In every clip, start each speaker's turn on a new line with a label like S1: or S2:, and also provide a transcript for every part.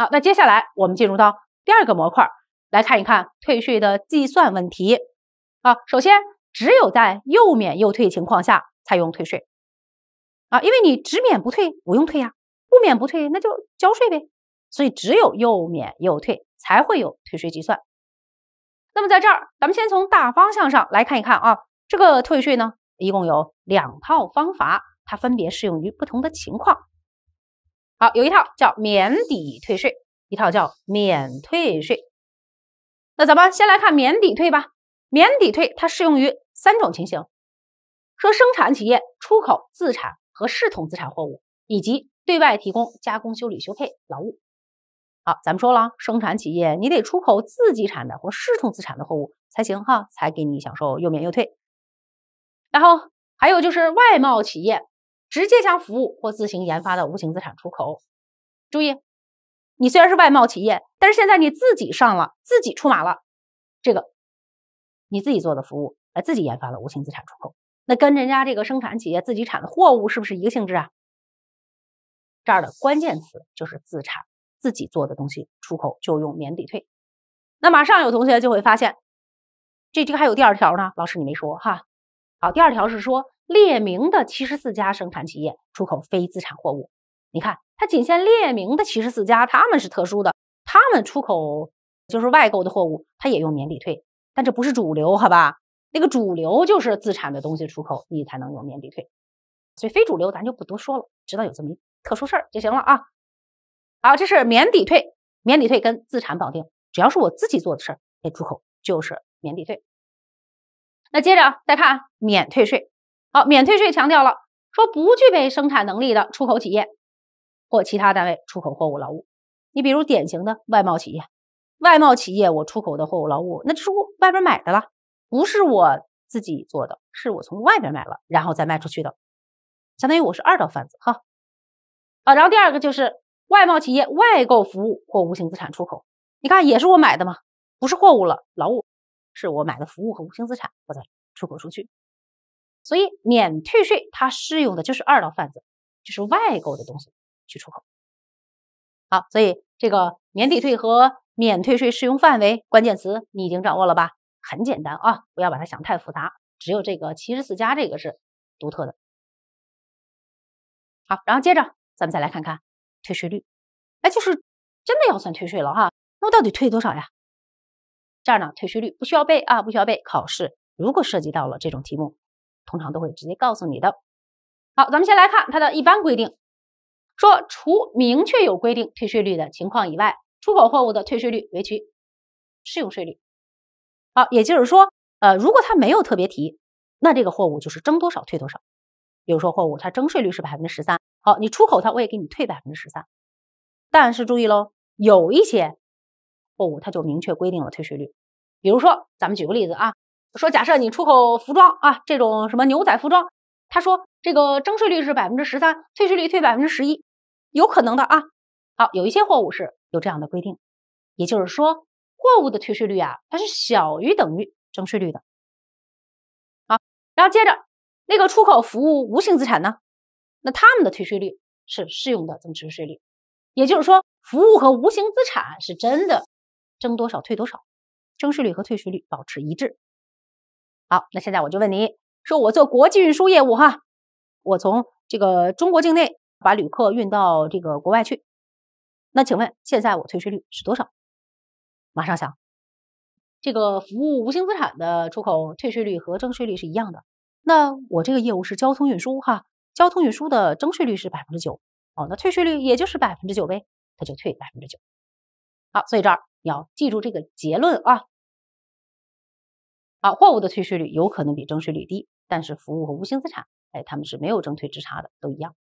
S1: 好，那接下来我们进入到第二个模块，来看一看退税的计算问题。啊，首先只有在又免又退情况下才用退税，啊，因为你只免不退不用退呀，不免不退那就交税呗。所以只有又免又退才会有退税计算。那么在这儿，咱们先从大方向上来看一看啊，这个退税呢一共有两套方法，它分别适用于不同的情况。好，有一套叫免抵退税，一套叫免退税。那咱们先来看免抵退吧。免抵退它适用于三种情形：说生产企业出口自产和视同自产货物，以及对外提供加工修理修配劳务。好，咱们说了，生产企业你得出口自己产的或视同自产的货物才行哈，才给你享受又免又退。然后还有就是外贸企业。直接将服务或自行研发的无形资产出口。注意，你虽然是外贸企业，但是现在你自己上了，自己出马了。这个你自己做的服务，哎，自己研发的无形资产出口，那跟人家这个生产企业自己产的货物是不是一个性质啊？这儿的关键词就是自产，自己做的东西出口就用免抵退。那马上有同学就会发现，这这个还有第二条呢，老师你没说哈。好，第二条是说列明的七十四家生产企业出口非资产货物，你看它仅限列明的七十四家，他们是特殊的，他们出口就是外购的货物，它也用免抵退，但这不是主流，好吧？那个主流就是自产的东西出口，你才能用免抵退，所以非主流咱就不多说了，知道有这么一特殊事儿就行了啊。好，这是免抵退，免抵退跟自产绑定，只要是我自己做的事儿，哎，出口就是免抵退。那接着再看免退税，好，免退税强调了，说不具备生产能力的出口企业或其他单位出口货物劳务，你比如典型的外贸企业，外贸企业我出口的货物劳务，那就是外边买的了，不是我自己做的，是我从外边买了然后再卖出去的，相当于我是二道贩子哈，啊，然后第二个就是外贸企业外购服务或无形资产出口，你看也是我买的嘛，不是货物了，劳务。是我买的服务和无形资产，我再出口出去，所以免退税它适用的就是二道贩子，就是外购的东西去出口。好，所以这个免抵退和免退税适用范围关键词你已经掌握了吧？很简单啊，不要把它想太复杂，只有这个七十四家这个是独特的。好，然后接着咱们再来看看退税率，哎，就是真的要算退税了哈，那我到底退多少呀？这儿呢，退税率不需要背啊，不需要背。考试如果涉及到了这种题目，通常都会直接告诉你的。好，咱们先来看它的一般规定，说除明确有规定退税率的情况以外，出口货物的退税率为其适用税率。好，也就是说，呃，如果它没有特别提，那这个货物就是征多少退多少。比如说货物它征税率是百分之十三，好，你出口它我也给你退百分之十三。但是注意喽，有一些货物它就明确规定了退税率。比如说，咱们举个例子啊，说假设你出口服装啊，这种什么牛仔服装，他说这个征税率是百分之十三，退税率退百分之十一，有可能的啊。好，有一些货物是有这样的规定，也就是说，货物的退税率啊，它是小于等于征税率的。好，然后接着那个出口服务、无形资产呢，那他们的退税率是适用的增值税率，也就是说，服务和无形资产是真的征多少退多少。征税率和退税率保持一致。好，那现在我就问你说，我做国际运输业务哈，我从这个中国境内把旅客运到这个国外去，那请问现在我退税率是多少？马上想，这个服务无形资产的出口退税率和征税率是一样的。那我这个业务是交通运输哈，交通运输的征税率是百分之九哦，那退税率也就是百分之九呗，他就退百分之九。好，所以这儿。要记住这个结论啊！好，货物的退税率有可能比征税率低，但是服务和无形资产，哎，他们是没有征退之差的，都一样。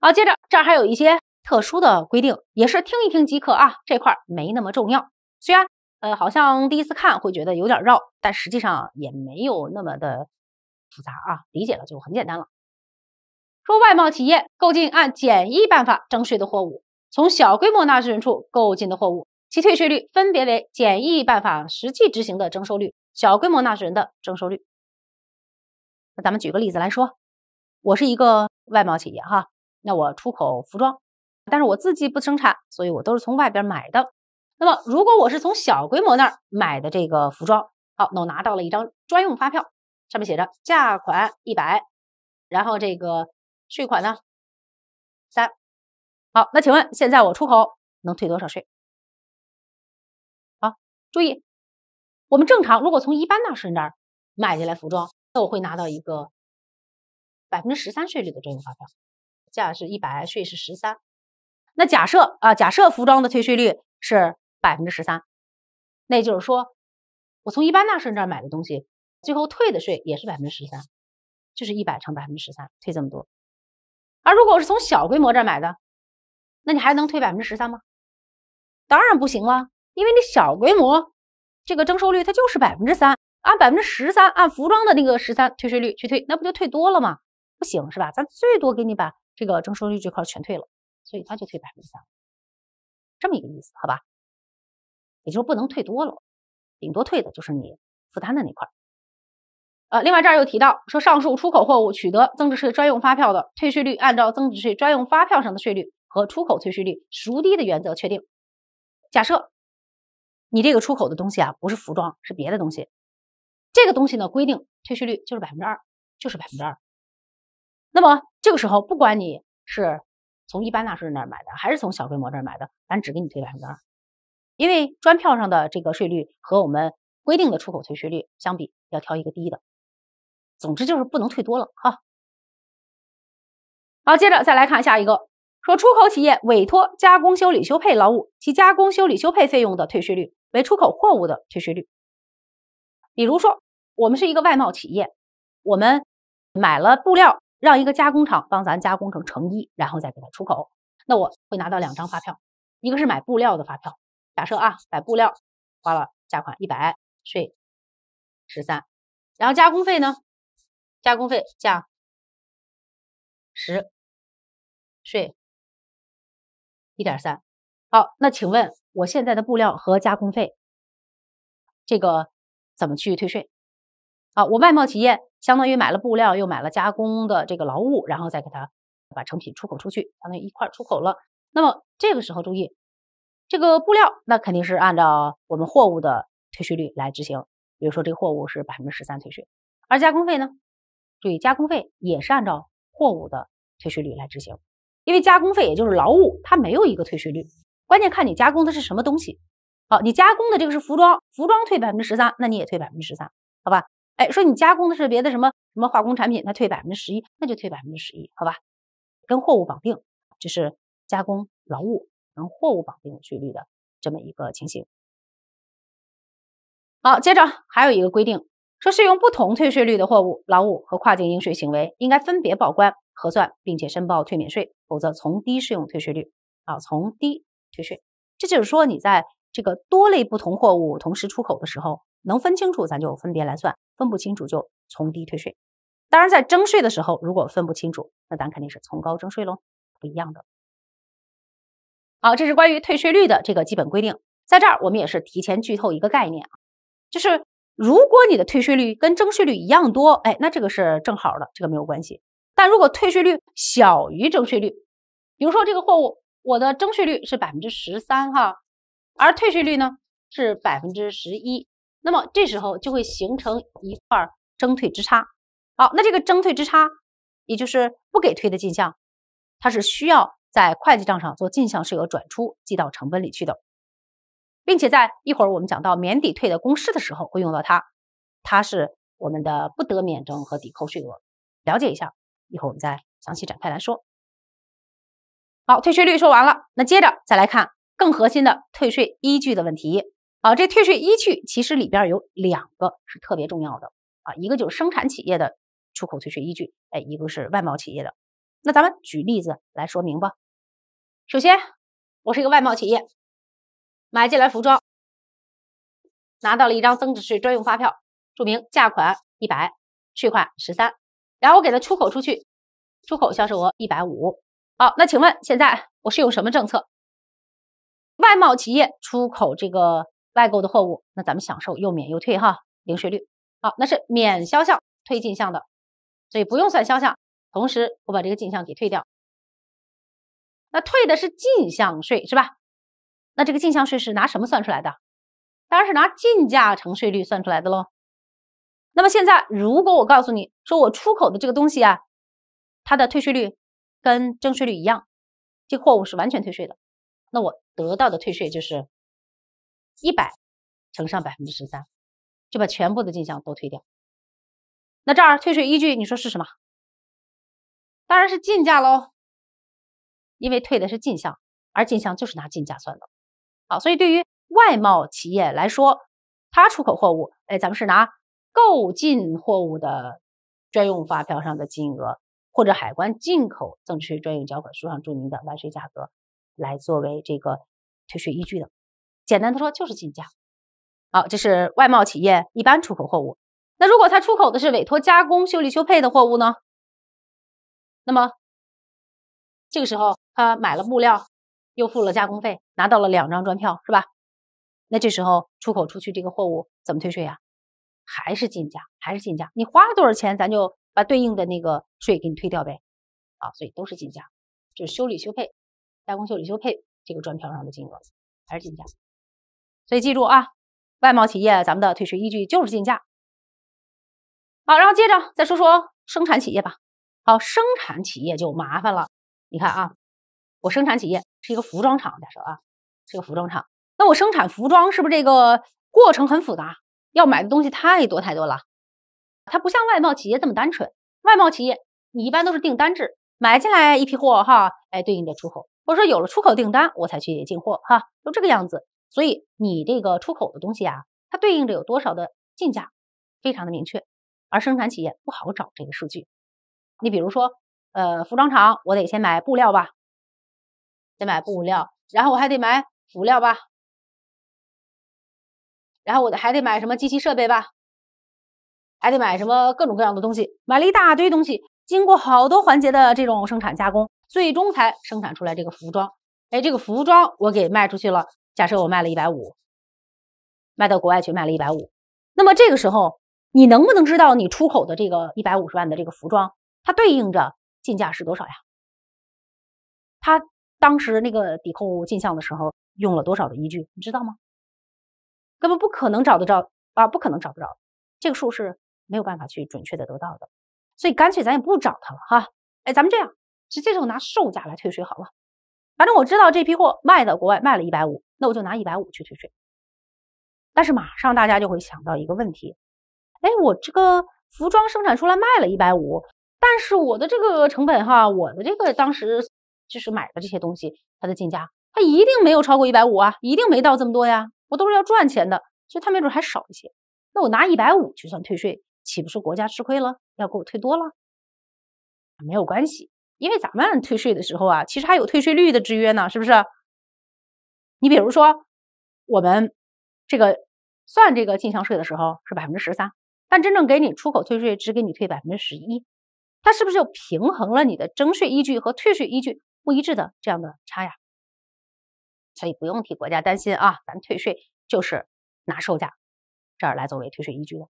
S1: 好，接着这儿还有一些特殊的规定，也是听一听即可啊，这块没那么重要。虽然呃，好像第一次看会觉得有点绕，但实际上也没有那么的复杂啊，理解了就很简单了。说外贸企业购进按简易办法征税的货物，从小规模纳税人处购进的货物。其退税率分别为简易办法实际执行的征收率、小规模纳税人的征收率。那咱们举个例子来说，我是一个外贸企业哈，那我出口服装，但是我自己不生产，所以我都是从外边买的。那么如果我是从小规模那儿买的这个服装，好，那我拿到了一张专用发票，上面写着价款一百，然后这个税款呢三。好，那请问现在我出口能退多少税？注意，我们正常如果从一般纳税人这儿买进来服装，那我会拿到一个百分之十三税率的专用发票，价是一百，税是十三。那假设啊，假设服装的退税率是百分之十三，那就是说，我从一般纳税人这儿买的东西，最后退的税也是百分之十三，就是一百乘百分之十三退这么多。而如果我是从小规模这儿买的，那你还能退百分之十三吗？当然不行了。因为你小规模这个征收率它就是百分之三，按百分之十三，按服装的那个十三退税率去退，那不就退多了吗？不行是吧？咱最多给你把这个征收率这块全退了，所以他就退百分之三，这么一个意思，好吧？也就不能退多了，顶多退的就是你负担的那块。呃，另外这儿又提到说，上述出口货物取得增值税专用发票的退税率，按照增值税专用发票上的税率和出口退税率孰低的原则确定。假设。你这个出口的东西啊，不是服装，是别的东西。这个东西呢，规定退税率就是百分之二，就是百分之二。那么这个时候，不管你是从一般纳税人那儿买的，还是从小规模这儿买的，咱只给你退百分之二，因为专票上的这个税率和我们规定的出口退税率相比，要挑一个低的。总之就是不能退多了哈。好，接着再来看下一个，说出口企业委托加工修理修配劳务，其加工修理修配费用的退税率。为出口货物的退税率，比如说，我们是一个外贸企业，我们买了布料，让一个加工厂帮咱加工成成衣，然后再给它出口。那我会拿到两张发票，一个是买布料的发票，假设啊，买布料花了价款一百，税十三，然后加工费呢，加工费价十，税一点三。好，那请问？我现在的布料和加工费，这个怎么去退税？啊，我外贸企业相当于买了布料，又买了加工的这个劳务，然后再给它把成品出口出去，相当于一块出口了。那么这个时候注意，这个布料那肯定是按照我们货物的退税率来执行，比如说这个货物是百分之十三退税，而加工费呢，注意加工费也是按照货物的退税率来执行，因为加工费也就是劳务，它没有一个退税率。关键看你加工的是什么东西，好，你加工的这个是服装，服装退百分之十三，那你也退百分之十三，好吧？哎，说你加工的是别的什么什么化工产品，它退百分之十一，那就退百分之十一，好吧？跟货物绑定，这是加工劳务跟货物绑定税率的这么一个情形。好，接着还有一个规定，说适用不同退税率的货物、劳务和跨境应税行为，应该分别报关核算，并且申报退免税，否则从低适用退税率啊，从低。退税，这就是说，你在这个多类不同货物同时出口的时候，能分清楚，咱就分别来算；分不清楚，就从低退税。当然，在征税的时候，如果分不清楚，那咱肯定是从高征税喽，不一样的。好，这是关于退税率的这个基本规定。在这儿，我们也是提前剧透一个概念啊，就是如果你的退税率跟征税率一样多，哎，那这个是正好的，这个没有关系；但如果退税率小于征税率，比如说这个货物。我的征税率是百分之十三哈，而退税率呢是百分之十一，那么这时候就会形成一块征退之差。好，那这个征退之差，也就是不给退的进项，它是需要在会计账上做进项税额转出，记到成本里去的，并且在一会儿我们讲到免抵退的公式的时候会用到它，它是我们的不得免征和抵扣税额，了解一下，会儿我们再详细展开来说。好，退税率说完了，那接着再来看更核心的退税依据的问题。好，这退税依据其实里边有两个是特别重要的啊，一个就是生产企业的出口退税依据，哎，一个是外贸企业的。那咱们举例子来说明吧。首先，我是一个外贸企业，买进来服装，拿到了一张增值税专用发票，注明价款一百，税款十三，然后我给它出口出去，出口销售额一百五。好，那请问现在我是用什么政策？外贸企业出口这个外购的货物，那咱们享受又免又退哈，零税率。好，那是免销项、退进项的，所以不用算销项。同时，我把这个进项给退掉。那退的是进项税是吧？那这个进项税是拿什么算出来的？当然是拿进价乘税率算出来的喽。那么现在，如果我告诉你说我出口的这个东西啊，它的退税率。跟征税率一样，这货物是完全退税的，那我得到的退税就是一百乘上百分之十三，就把全部的进项都退掉。那这儿退税依据你说是什么？当然是进价喽，因为退的是进项，而进项就是拿进价算的。好，所以对于外贸企业来说，它出口货物，哎，咱们是拿购进货物的专用发票上的金额。或者海关进口增值税专用缴款书上注明的完税价格，来作为这个退税依据的。简单的说，就是进价。好，这是外贸企业一般出口货物。那如果他出口的是委托加工、修理修配的货物呢？那么这个时候，他买了木料，又付了加工费，拿到了两张专票，是吧？那这时候出口出去这个货物怎么退税呀？还是进价，还是进价。你花了多少钱，咱就。把对应的那个税给你退掉呗，啊，所以都是进价，就是修理修配、加工修理修配这个专票上的金额还是进价，所以记住啊，外贸企业咱们的退税依据就是进价。好，然后接着再说说生产企业吧。好，生产企业就麻烦了。你看啊，我生产企业是一个服装厂，假设啊，是个服装厂，那我生产服装是不是这个过程很复杂？要买的东西太多太多了。它不像外贸企业这么单纯，外贸企业你一般都是订单制，买进来一批货哈，哎对应着出口，或者说有了出口订单我才去进货哈，就这个样子。所以你这个出口的东西啊，它对应着有多少的进价，非常的明确。而生产企业不好找这个数据。你比如说，呃，服装厂我得先买布料吧，先买布料，然后我还得买辅料吧，然后我还得买什么机器设备吧。还得买什么各种各样的东西，买了一大堆东西，经过好多环节的这种生产加工，最终才生产出来这个服装。哎，这个服装我给卖出去了，假设我卖了一百五，卖到国外去卖了一百五。那么这个时候，你能不能知道你出口的这个一百五十万的这个服装，它对应着进价是多少呀？它当时那个抵扣进项的时候用了多少的依据，你知道吗？根本不可能找得着啊，不可能找不着，这个数是。没有办法去准确的得到的，所以干脆咱也不找他了哈。哎，咱们这样，直接就拿售价来退税好了。反正我知道这批货卖到国外卖了一百五，那我就拿一百五去退税。但是马上大家就会想到一个问题：哎，我这个服装生产出来卖了一百五，但是我的这个成本哈，我的这个当时就是买的这些东西，它的进价它一定没有超过一百五啊，一定没到这么多呀。我都是要赚钱的，所以它没准还少一些。那我拿一百五去算退税。岂不是国家吃亏了？要给我退多了？没有关系，因为咱们退税的时候啊，其实还有退税率的制约呢，是不是？你比如说，我们这个算这个进项税的时候是百分之十三，但真正给你出口退税只给你退百分之十一，它是不是就平衡了你的征税依据和退税依据不一致的这样的差呀？所以不用替国家担心啊，咱退税就是拿售价这儿来作为退税依据的。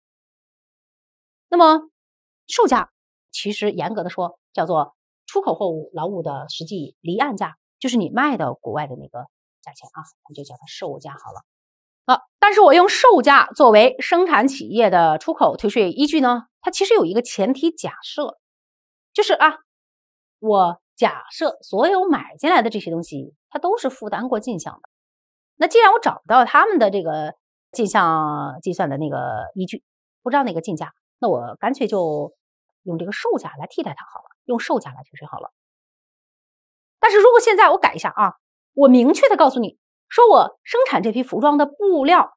S1: 那么，售价其实严格的说叫做出口货物劳务的实际离岸价，就是你卖到国外的那个价钱啊，我们就叫它售价好了。好，但是我用售价作为生产企业的出口退税依据呢，它其实有一个前提假设，就是啊，我假设所有买进来的这些东西它都是负担过进项的。那既然我找不到他们的这个进项计算的那个依据，不知道那个进价。那我干脆就用这个售价来替代它好了，用售价来退税好了。但是如果现在我改一下啊，我明确的告诉你，说我生产这批服装的布料，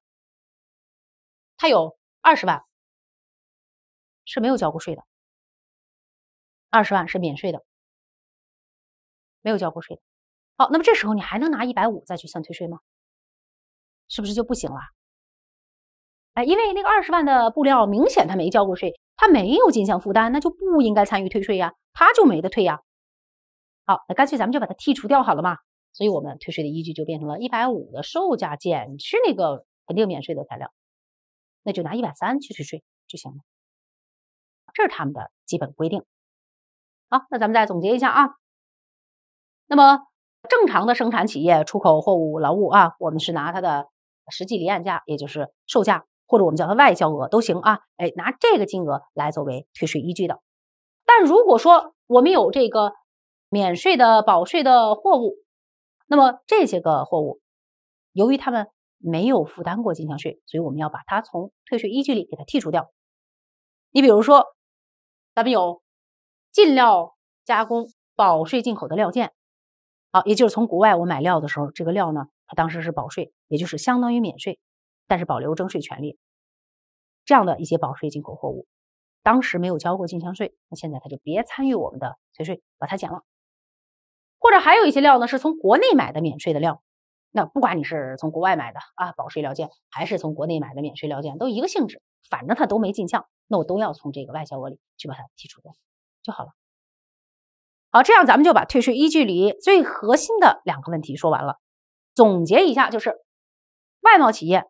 S1: 它有二十万是没有交过税的，二十万是免税的，没有交过税。好，那么这时候你还能拿一百五再去算退税吗？是不是就不行了？因为那个二十万的布料明显他没交过税，他没有进项负担，那就不应该参与退税呀，他就没得退呀。好，那干脆咱们就把它剔除掉好了嘛。所以我们退税的依据就变成了一百五的售价减去那个肯定免税的材料，那就拿一百三去退税就行了。这是他们的基本规定。好，那咱们再总结一下啊。那么正常的生产企业出口货物劳务啊，我们是拿它的实际离岸价，也就是售价。或者我们叫它外销额都行啊，哎，拿这个金额来作为退税依据的。但如果说我们有这个免税的、保税的货物，那么这些个货物，由于他们没有负担过进项税，所以我们要把它从退税依据里给它剔除掉。你比如说，咱们有进料加工保税进口的料件，好，也就是从国外我买料的时候，这个料呢，它当时是保税，也就是相当于免税。但是保留征税权利，这样的一些保税进口货物，当时没有交过进项税，那现在他就别参与我们的退税，把它减了。或者还有一些料呢，是从国内买的免税的料，那不管你是从国外买的啊，保税料件，还是从国内买的免税料件，都一个性质，反正它都没进项，那我都要从这个外销额里去把它剔除掉就好了。好，这样咱们就把退税依据里最核心的两个问题说完了。总结一下，就是外贸企业。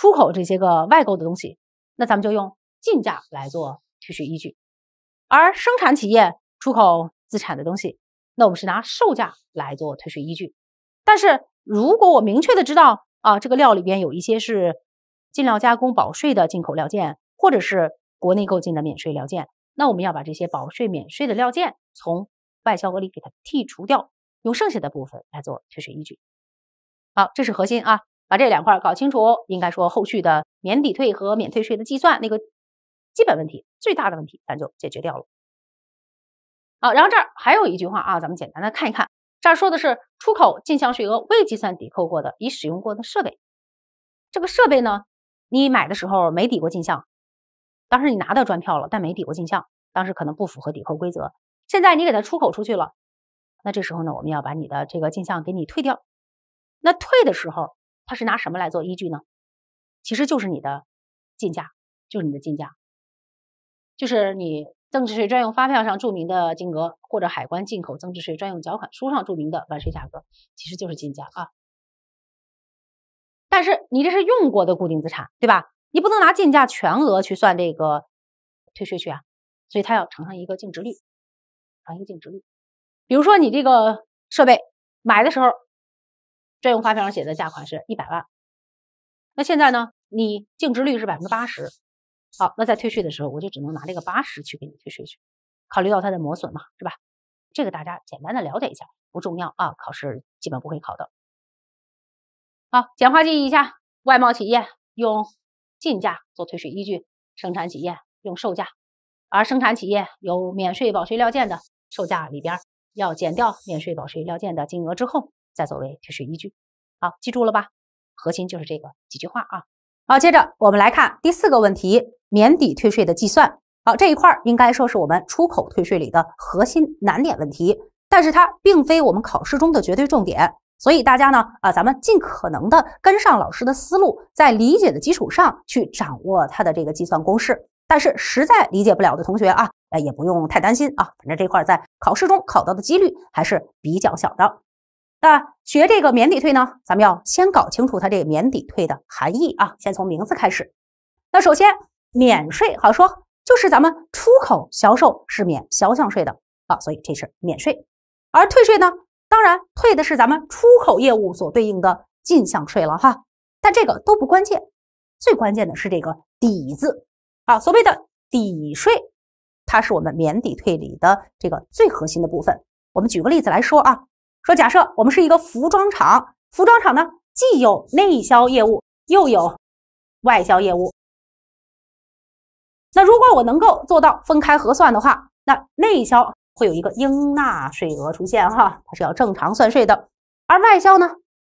S1: 出口这些个外购的东西，那咱们就用进价来做退税依据；而生产企业出口自产的东西，那我们是拿售价来做退税依据。但是如果我明确的知道啊，这个料里边有一些是进料加工保税的进口料件，或者是国内购进的免税料件，那我们要把这些保税、免税的料件从外销额里给它剔除掉，用剩下的部分来做退税依据。好，这是核心啊。把这两块搞清楚，应该说后续的免抵退和免退税的计算那个基本问题最大的问题咱就解决掉了。好，然后这儿还有一句话啊，咱们简单的看一看，这儿说的是出口进项税额未计算抵扣过的已使用过的设备。这个设备呢，你买的时候没抵过进项，当时你拿到专票了，但没抵过进项，当时可能不符合抵扣规则。现在你给它出口出去了，那这时候呢，我们要把你的这个进项给你退掉。那退的时候。它是拿什么来做依据呢？其实就是你的进价，就是你的进价，就是你增值税专用发票上注明的金额，或者海关进口增值税专用缴款书上注明的完税价格，其实就是进价啊。但是你这是用过的固定资产，对吧？你不能拿进价全额去算这个退税去啊，所以它要乘上一个净值率，乘一个净值率。比如说你这个设备买的时候。专用发票上写的价款是一百万，那现在呢？你净值率是百分之八十，好，那在退税的时候，我就只能拿这个八十去给你退税去。考虑到它的磨损嘛，是吧？这个大家简单的了解一下，不重要啊，考试基本不会考的。好，简化记忆一下：外贸企业用进价做退税依据，生产企业用售价，而生产企业有免税保税料件的售价里边要减掉免税保税料件的金额之后。再作为退税依据，好，记住了吧？核心就是这个几句话啊。好，接着我们来看第四个问题，免抵退税的计算。好，这一块应该说是我们出口退税里的核心难点问题，但是它并非我们考试中的绝对重点，所以大家呢啊，咱们尽可能的跟上老师的思路，在理解的基础上去掌握它的这个计算公式。但是实在理解不了的同学啊，也不用太担心啊，反正这块在考试中考到的几率还是比较小的。那学这个免抵退呢，咱们要先搞清楚它这个免抵退的含义啊。先从名字开始。那首先免税好说，就是咱们出口销售是免销项税的啊，所以这是免税。而退税呢，当然退的是咱们出口业务所对应的进项税了哈。但这个都不关键，最关键的是这个“抵”字啊。所谓的抵税，它是我们免抵退里的这个最核心的部分。我们举个例子来说啊。说假设我们是一个服装厂，服装厂呢既有内销业务，又有外销业务。那如果我能够做到分开核算的话，那内销会有一个应纳税额出现哈，它是要正常算税的。而外销呢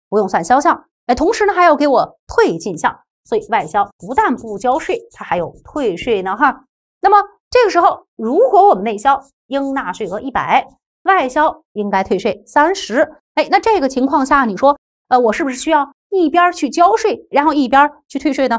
S1: 不用算销项，哎，同时呢还要给我退进项，所以外销不但不交税，它还有退税呢哈。那么这个时候，如果我们内销应纳税额一百。外销应该退税三十，哎，那这个情况下，你说，呃，我是不是需要一边去交税，然后一边去退税呢？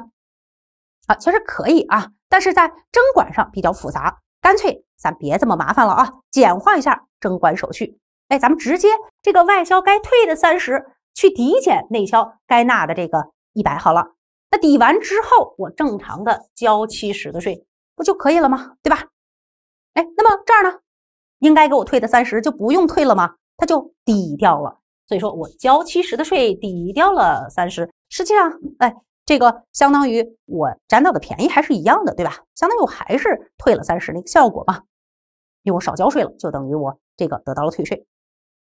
S1: 啊，其实可以啊，但是在征管上比较复杂，干脆咱别这么麻烦了啊，简化一下征管手续。哎，咱们直接这个外销该退的三十去抵减内销该纳的这个一百好了，那抵完之后，我正常的交七十的税不就可以了吗？对吧？哎，那么这儿呢？应该给我退的三十就不用退了吗？它就抵掉了，所以说我交七十的税抵掉了三十，实际上，哎，这个相当于我占到的便宜还是一样的，对吧？相当于我还是退了三十那个效果嘛，因为我少交税了，就等于我这个得到了退税。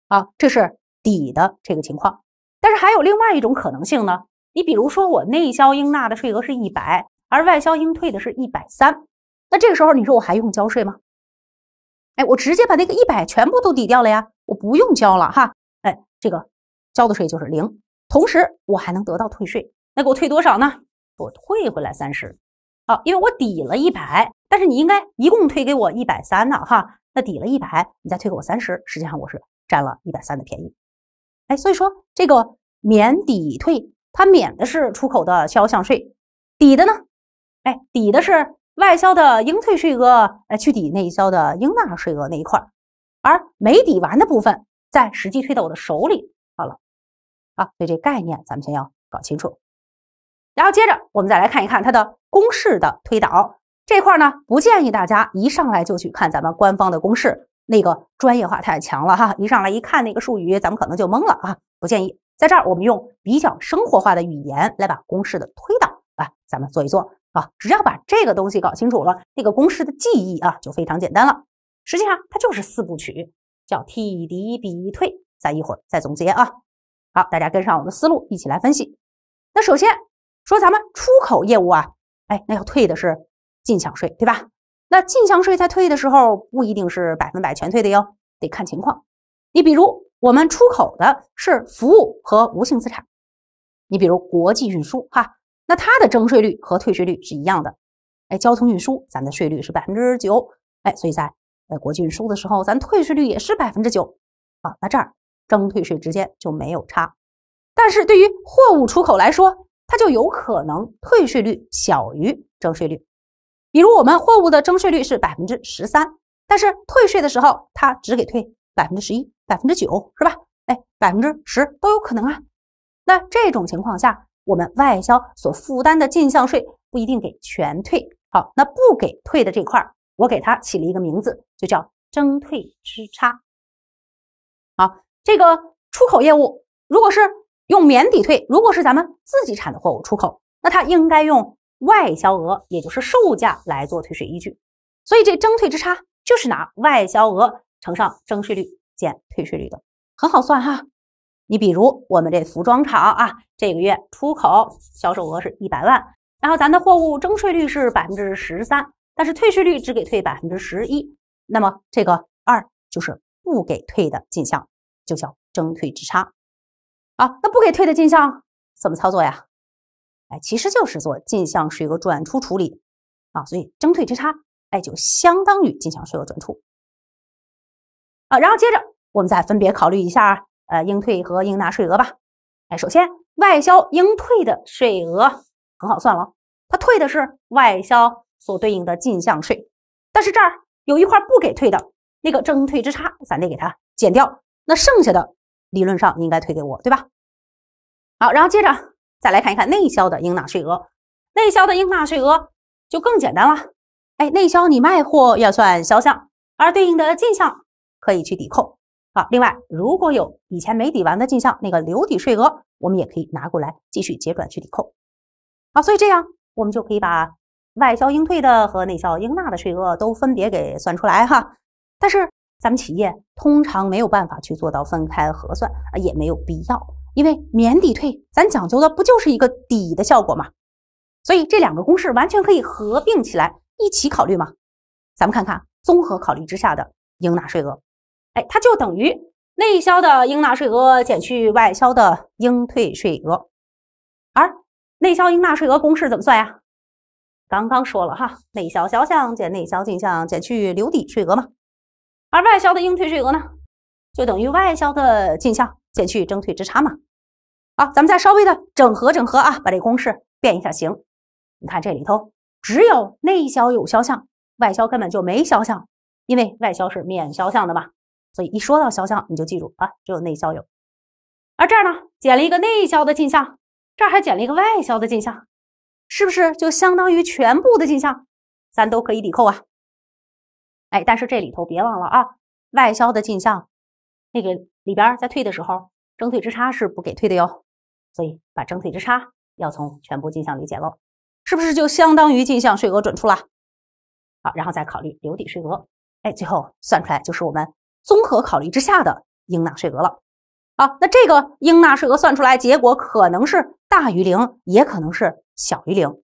S1: 啊，这是抵的这个情况。但是还有另外一种可能性呢，你比如说我内销应纳的税额是一百，而外销应退的是一百三，那这个时候你说我还用交税吗？哎，我直接把那个一百全部都抵掉了呀，我不用交了哈。哎，这个交的税就是零，同时我还能得到退税。那给我退多少呢？我退回来三十。好，因为我抵了一百，但是你应该一共退给我一百三呢，哈。那抵了一百，你再退给我三十，实际上我是占了一百三的便宜。哎，所以说这个免抵退，它免的是出口的销项税，抵的呢，哎，抵的是。外销的应退税额去抵内销的应纳税额那一块而没抵完的部分，再实际退到我的手里。好了，啊，所以这概念咱们先要搞清楚。然后接着我们再来看一看它的公式的推导这块呢，不建议大家一上来就去看咱们官方的公式，那个专业化太强了哈。一上来一看那个术语，咱们可能就懵了啊。不建议在这儿，我们用比较生活化的语言来把公式的推导啊，咱们做一做。啊，只要把这个东西搞清楚了，那个公式的记忆啊就非常简单了。实际上它就是四部曲，叫替敌比退。咱一会儿再总结啊。好，大家跟上我的思路一起来分析。那首先说咱们出口业务啊，哎，那要退的是进项税，对吧？那进项税在退的时候不一定是百分百全退的哟，得看情况。你比如我们出口的是服务和无形资产，你比如国际运输，哈。那它的征税率和退税率是一样的，哎，交通运输咱的税率是百分之九，哎，所以在呃国际运输的时候，咱退税率也是百分之九，啊，那这儿征退税之间就没有差，但是对于货物出口来说，它就有可能退税率小于征税率，比如我们货物的征税率是百分之十三，但是退税的时候它只给退百分之十一、百分之九是吧？哎，百分之十都有可能啊，那这种情况下。我们外销所负担的进项税不一定给全退，好，那不给退的这块儿，我给它起了一个名字，就叫征退之差。好，这个出口业务如果是用免抵退，如果是咱们自己产的货物出口，那它应该用外销额，也就是售价来做退税依据。所以这征退之差就是拿外销额乘上征税率减退税率的，很好算哈。你比如我们这服装厂啊，这个月出口销售额是一百万，然后咱的货物征税率是百分之十三，但是退税率只给退百分之十一，那么这个二就是不给退的进项，就叫征退之差。啊，那不给退的进项怎么操作呀？哎，其实就是做进项税额转出处理啊，所以征退之差，哎，就相当于进项税额转出啊。然后接着我们再分别考虑一下。呃，应退和应纳税额吧，哎，首先外销应退的税额很好算了，它退的是外销所对应的进项税，但是这儿有一块不给退的那个征退之差，咱得给它减掉，那剩下的理论上你应该退给我，对吧？好，然后接着再来看一看内销的应纳税额，内销的应纳税额就更简单了，哎，内销你卖货要算销项，而对应的进项可以去抵扣。好，另外，如果有以前没抵完的进项，那个留抵税额，我们也可以拿过来继续结转去抵扣。好，所以这样我们就可以把外销应退的和内销应纳的税额都分别给算出来哈。但是咱们企业通常没有办法去做到分开核算啊，也没有必要，因为免抵退咱讲究的不就是一个抵的效果吗？所以这两个公式完全可以合并起来一起考虑嘛。咱们看看综合考虑之下的应纳税额。哎，它就等于内销的应纳税额减去外销的应退税额，而内销应纳税额公式怎么算呀？刚刚说了哈，内销销项减内销进项减去留抵税额嘛。而外销的应退税额呢，就等于外销的进项减去征退之差嘛。好，咱们再稍微的整合整合啊，把这公式变一下形。你看这里头只有内销有销项，外销根本就没销项，因为外销是免销项的嘛。所以一说到销项，你就记住啊，只有内销有，而这儿呢减了一个内销的进项，这儿还减了一个外销的进项，是不是就相当于全部的进项咱都可以抵扣啊？哎，但是这里头别忘了啊，外销的进项那个里边在退的时候，征退之差是不给退的哟，所以把征退之差要从全部进项里减喽，是不是就相当于进项税额准出了？好，然后再考虑留抵税额，哎，最后算出来就是我们。综合考虑之下的应纳税额了。好，那这个应纳税额算出来，结果可能是大于零，也可能是小于零。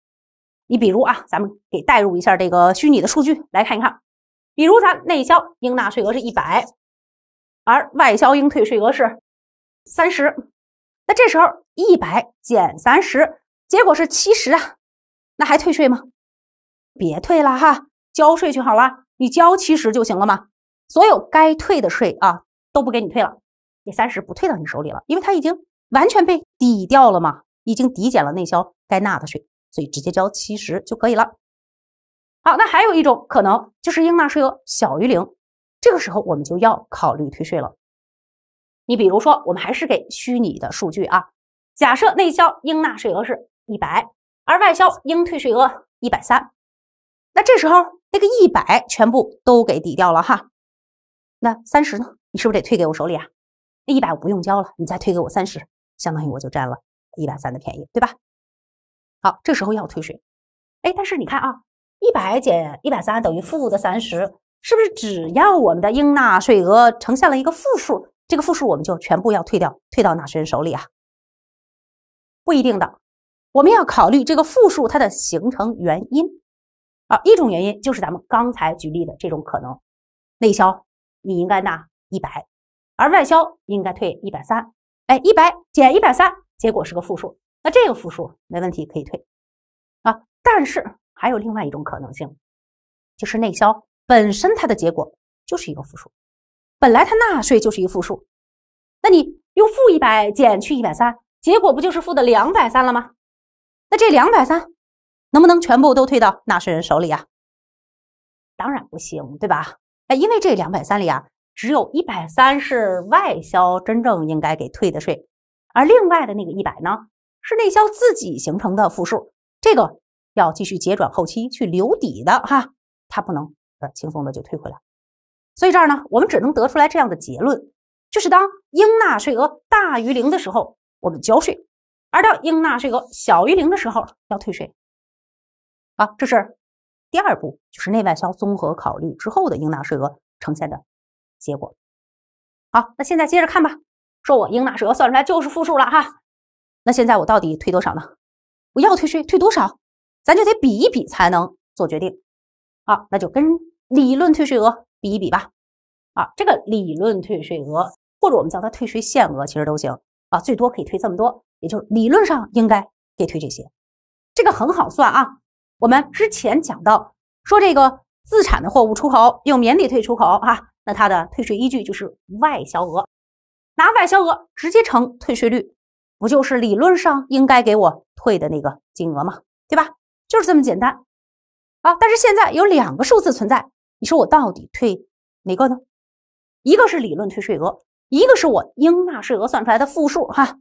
S1: 你比如啊，咱们给代入一下这个虚拟的数据来看一看。比如咱内销应纳税额是一百，而外销应退税额是三十，那这时候一百减三十，结果是七十啊。那还退税吗？别退了哈，交税去好了，你交七十就行了嘛。所有该退的税啊都不给你退了，这三十不退到你手里了，因为它已经完全被抵掉了嘛，已经抵减了内销该纳的税，所以直接交七十就可以了。好，那还有一种可能就是应纳税额小于零，这个时候我们就要考虑退税了。你比如说，我们还是给虚拟的数据啊，假设内销应纳税额是一百，而外销应退税额一百三，那这时候那个一百全部都给抵掉了哈。那三十呢？你是不是得退给我手里啊？那一百我不用交了，你再退给我三十，相当于我就占了一百三的便宜，对吧？好，这时候要退税。哎，但是你看啊，一百减一百三等于负的三十，是不是只要我们的应纳税额呈现了一个负数，这个负数我们就全部要退掉，退到纳税人手里啊？不一定的，我们要考虑这个负数它的形成原因啊。一种原因就是咱们刚才举例的这种可能内销。你应该拿一百，而外销应该退一百三，哎，一百减一百三，结果是个负数。那这个负数没问题，可以退啊。但是还有另外一种可能性，就是内销本身它的结果就是一个负数，本来它纳税就是一个负数，那你用负一百减去一百三，结果不就是负的两百三了吗？那这两百三能不能全部都退到纳税人手里啊？当然不行，对吧？哎，因为这两百三里啊，只有一百三是外销真正应该给退的税，而另外的那个一百呢，是内销自己形成的负数，这个要继续结转后期去留底的哈，它不能呃轻松的就退回来。所以这儿呢，我们只能得出来这样的结论，就是当应纳税额大于零的时候，我们交税；而当应纳税额小于零的时候，要退税。啊，这是。第二步就是内外销综合考虑之后的应纳税额呈现的结果。好，那现在接着看吧。说我应纳税额算出来就是负数了哈。那现在我到底退多少呢？我要退税，退多少？咱就得比一比才能做决定。好，那就跟理论退税额比一比吧。啊，这个理论退税额，或者我们叫它退税限额，其实都行啊。最多可以退这么多，也就是理论上应该给退这些。这个很好算啊。我们之前讲到，说这个自产的货物出口用免抵退出口哈，那它的退税依据就是外销额，拿外销额直接乘退税率，不就是理论上应该给我退的那个金额吗？对吧？就是这么简单啊！但是现在有两个数字存在，你说我到底退哪个呢？一个是理论退税额，一个是我应纳税额算出来的负数哈。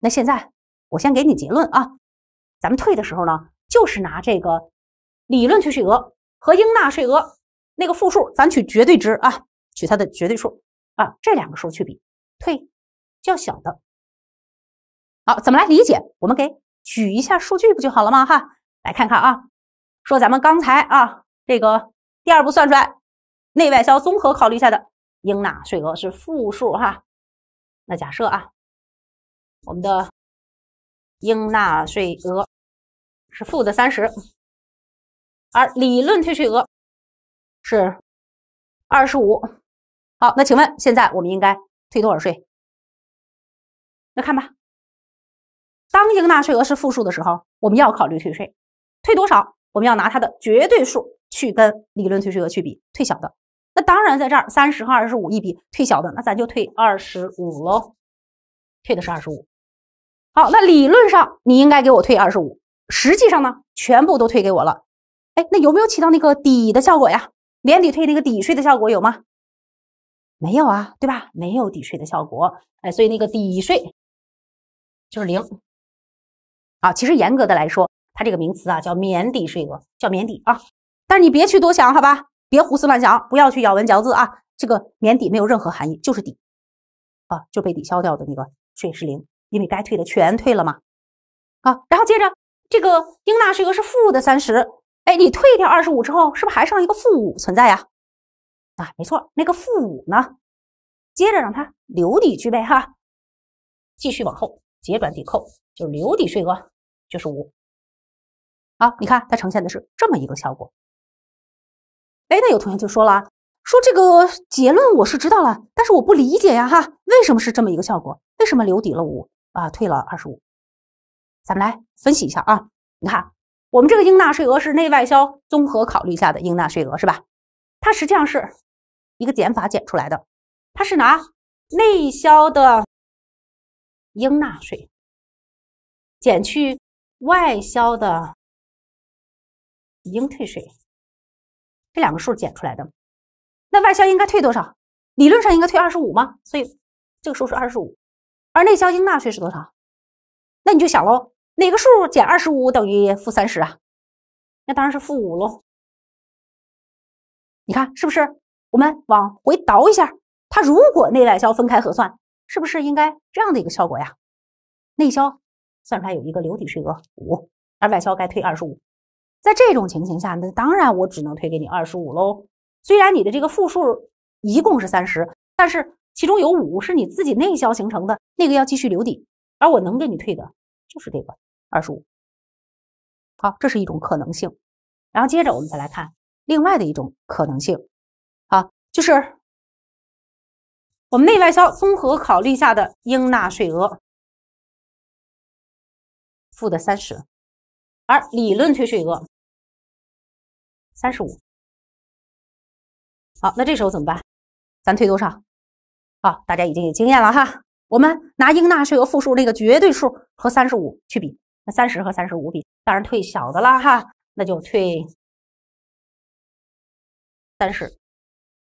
S1: 那现在我先给你结论啊，咱们退的时候呢。就是拿这个理论退税额和应纳税额那个负数，咱取绝对值啊，取它的绝对数啊，这两个数去比，退较小的。好，怎么来理解？我们给举一下数据不就好了吗？哈，来看看啊。说咱们刚才啊，这个第二步算出来，内外销综合考虑下的应纳税额是负数哈。那假设啊，我们的应纳税额。是负的三十，而理论退税额是二十五。好，那请问现在我们应该退多少税？那看吧，当应纳税额是负数的时候，我们要考虑退税，退多少？我们要拿它的绝对数去跟理论退税额去比，退小的。那当然，在这儿三十和二十五一比，退小的，那咱就退二十五喽，退的是二十五。好，那理论上你应该给我退二十五。实际上呢，全部都退给我了。哎，那有没有起到那个抵的效果呀？年底退那个抵税的效果有吗？没有啊，对吧？没有抵税的效果。哎，所以那个抵税就是零。啊，其实严格的来说，它这个名词啊叫免抵税额，叫免抵啊。但是你别去多想好吧，别胡思乱想，不要去咬文嚼字啊。这个免抵没有任何含义，就是抵啊，就被抵消掉的那个税是零，因为该退的全退了嘛。啊，然后接着。这个应纳税额是负的三十，哎，你退掉二十五之后，是不是还剩一个负五存在呀？啊，没错，那个负五呢，接着让它留抵去呗，哈，继续往后结转抵扣，就是留抵税额就是五。啊，你看它呈现的是这么一个效果。哎，那有同学就说了，说这个结论我是知道了，但是我不理解呀，哈，为什么是这么一个效果？为什么留抵了五啊，退了二十五？咱们来分析一下啊，你看，我们这个应纳税额是内外销综合考虑下的应纳税额是吧？它实际上是一个减法减出来的，它是拿内销的应纳税减去外销的应退税这两个数减出来的。那外销应该退多少？理论上应该退二十五吗？所以这个数是二十五，而内销应纳税是多少？那你就想喽。哪个数减二十五等于负三十啊？那当然是负五喽。你看是不是？我们往回倒一下，它如果内外销分开核算，是不是应该这样的一个效果呀？内销算出来有一个留抵税额五，而外销该退二十五。在这种情形下，那当然我只能退给你二十五喽。虽然你的这个负数一共是三十，但是其中有五是你自己内销形成的，那个要继续留抵，而我能给你退的就是这个。二十五，好，这是一种可能性。然后接着我们再来看另外的一种可能性，啊，就是我们内外销综合考虑下的应纳税额负的三十，而理论退税额三十五。好，那这时候怎么办？咱退多少？啊，大家已经有经验了哈。我们拿应纳税额负数那个绝对数和三十五去比。那三十和三十五比，当然退小的啦哈，那就退三十。